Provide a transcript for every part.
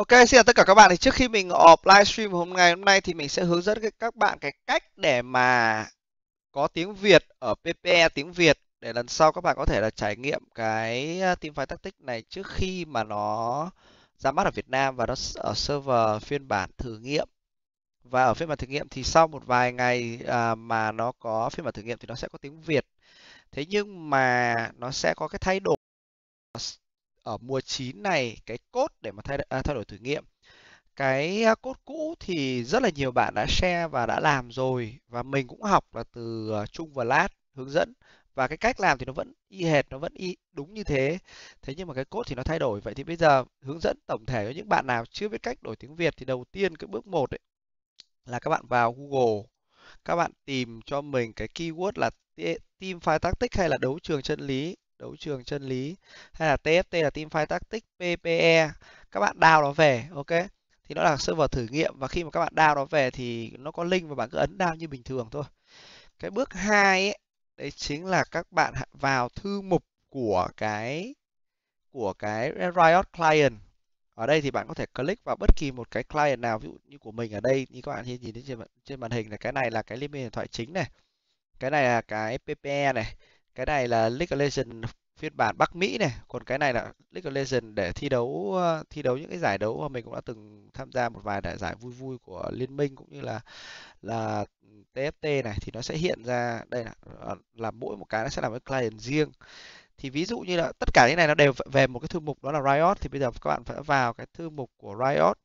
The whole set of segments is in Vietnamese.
Ok, xin chào tất cả các bạn. Thì trước khi mình off livestream hôm nay, hôm nay thì mình sẽ hướng dẫn các bạn cái cách để mà có tiếng Việt ở PPE tiếng Việt để lần sau các bạn có thể là trải nghiệm cái ờ, team phái tactic này trước khi mà nó ra mắt ở Việt Nam và nó ở server phiên bản thử nghiệm. Và ở phiên bản thử nghiệm thì sau một vài ngày à, mà nó có phiên bản thử nghiệm thì nó sẽ có tiếng Việt. Thế nhưng mà nó sẽ có cái thay đổi ở mùa 9 này cái cốt để mà thay, à, thay đổi thử nghiệm cái à, cốt cũ thì rất là nhiều bạn đã share và đã làm rồi và mình cũng học là từ à, Trung và Lát hướng dẫn và cái cách làm thì nó vẫn y hệt nó vẫn y đúng như thế thế nhưng mà cái cốt thì nó thay đổi vậy thì bây giờ hướng dẫn tổng thể cho những bạn nào chưa biết cách đổi tiếng Việt thì đầu tiên cái bước một ấy, là các bạn vào Google các bạn tìm cho mình cái keyword là team file tactic hay là đấu trường chân lý đấu trường chân lý hay là TFT là team fight Tactics PPE các bạn đào nó về ok thì nó là server thử nghiệm và khi mà các bạn đào nó về thì nó có link và bạn cứ ấn đào như bình thường thôi cái bước hai ấy, đấy chính là các bạn vào thư mục của cái của cái Riot Client ở đây thì bạn có thể click vào bất kỳ một cái client nào ví dụ như của mình ở đây như các bạn nhìn thấy trên trên màn hình là cái này là cái liên minh điện thoại chính này cái này là cái PPE này cái này là League of Legends phiên bản Bắc Mỹ này còn cái này là League of Legends để thi đấu ờ, thi đấu những cái giải đấu mà mình cũng đã từng tham gia một vài đại giải vui vui của liên minh cũng như là là TFT này thì nó sẽ hiện ra đây là ờ, là mỗi một cái nó sẽ là một cái client riêng thì ví dụ như là tất cả những này nó đều về một cái thư mục đó là Riot thì bây giờ các bạn phải vào cái thư mục của Riot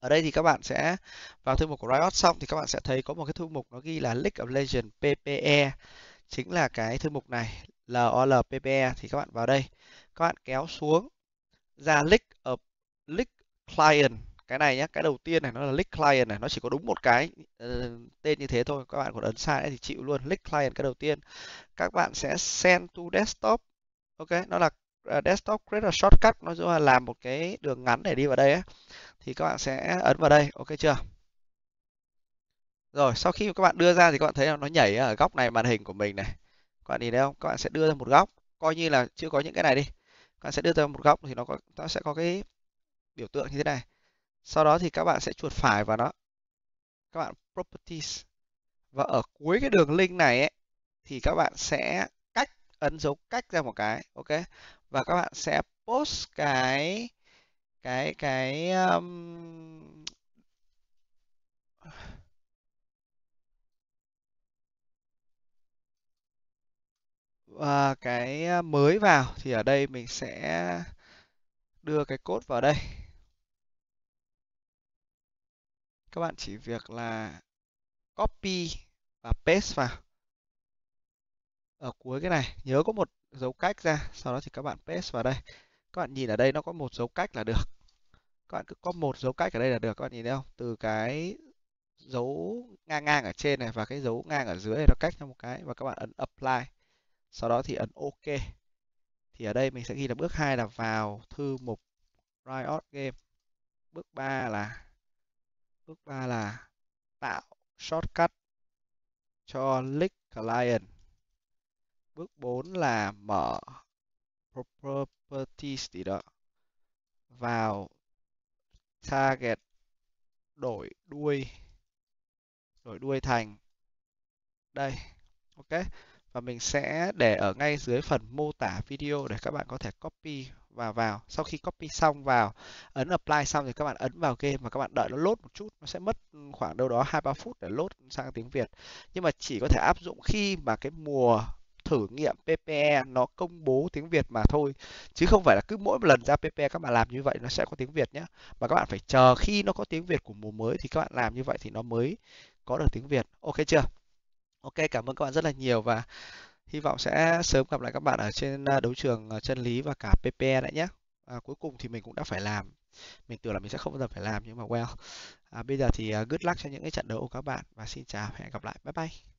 ở đây thì các bạn sẽ vào thư mục của Riot xong thì các bạn sẽ thấy có một cái thư mục nó ghi là League of Legends PPE chính là cái thư mục này LOLPPE thì các bạn vào đây các bạn kéo xuống ra link ở link client cái này nhé cái đầu tiên này nó là link client này nó chỉ có đúng một cái uh, tên như thế thôi các bạn còn ấn sai thì chịu luôn link client cái đầu tiên các bạn sẽ send to desktop ok nó là uh, desktop create a shortcut nó là làm một cái đường ngắn để đi vào đây ấy. thì các bạn sẽ ấn vào đây ok chưa rồi sau khi các bạn đưa ra thì các bạn thấy nó nhảy ở góc này màn hình của mình này các bạn nhìn thấy không các bạn sẽ đưa ra một góc coi như là chưa có những cái này đi các bạn sẽ đưa ra một góc thì nó có nó sẽ có cái biểu tượng như thế này sau đó thì các bạn sẽ chuột phải vào nó các bạn properties và ở cuối cái đường link này ấy, thì các bạn sẽ cách ấn dấu cách ra một cái ok và các bạn sẽ post cái cái cái um, à, cái à, mới vào thì ở đây mình sẽ đưa cái cốt vào đây các bạn chỉ việc là copy và paste vào ở cuối cái này nhớ có một dấu cách ra sau đó thì các bạn paste vào đây các bạn nhìn ở đây nó có một dấu cách là được các bạn cứ có một dấu cách ở đây là được các bạn nhìn thấy không từ cái dấu ngang ngang ở trên này và cái dấu ngang ở dưới này nó cách nhau một cái và các bạn ấn apply sau đó thì ấn ok thì ở đây mình sẽ ghi là bước 2 là vào thư mục Riot Game bước 3 là bước 3 là tạo shortcut cho link client bước 4 là mở properties gì đó vào target đổi đuôi đổi đuôi thành đây ok và mình sẽ để ở ngay dưới phần mô tả video để các bạn có thể copy và vào sau khi copy xong vào ấn apply xong thì các bạn ấn vào game và các bạn đợi nó lốt một chút nó sẽ mất khoảng đâu đó hai ba phút để lốt sang tiếng Việt nhưng mà chỉ có thể áp dụng khi mà cái mùa thử nghiệm PPE nó công bố tiếng Việt mà thôi chứ không phải là cứ mỗi lần ra PPE các bạn làm như vậy nó sẽ có tiếng Việt nhé mà các bạn phải chờ khi nó có tiếng Việt của mùa mới thì các bạn làm như vậy thì nó mới có được tiếng Việt ok chưa Ok, cảm ơn các bạn rất là nhiều và hy vọng sẽ sớm gặp lại các bạn ở trên à, đấu trường à, chân lý và cả PPE đấy nhé. À, cuối cùng thì mình cũng đã phải làm. Mình tưởng là mình sẽ không bao giờ phải làm nhưng mà well. À, bây giờ thì à, good luck cho những cái trận đấu của các bạn và xin chào hẹn gặp lại. Bye bye.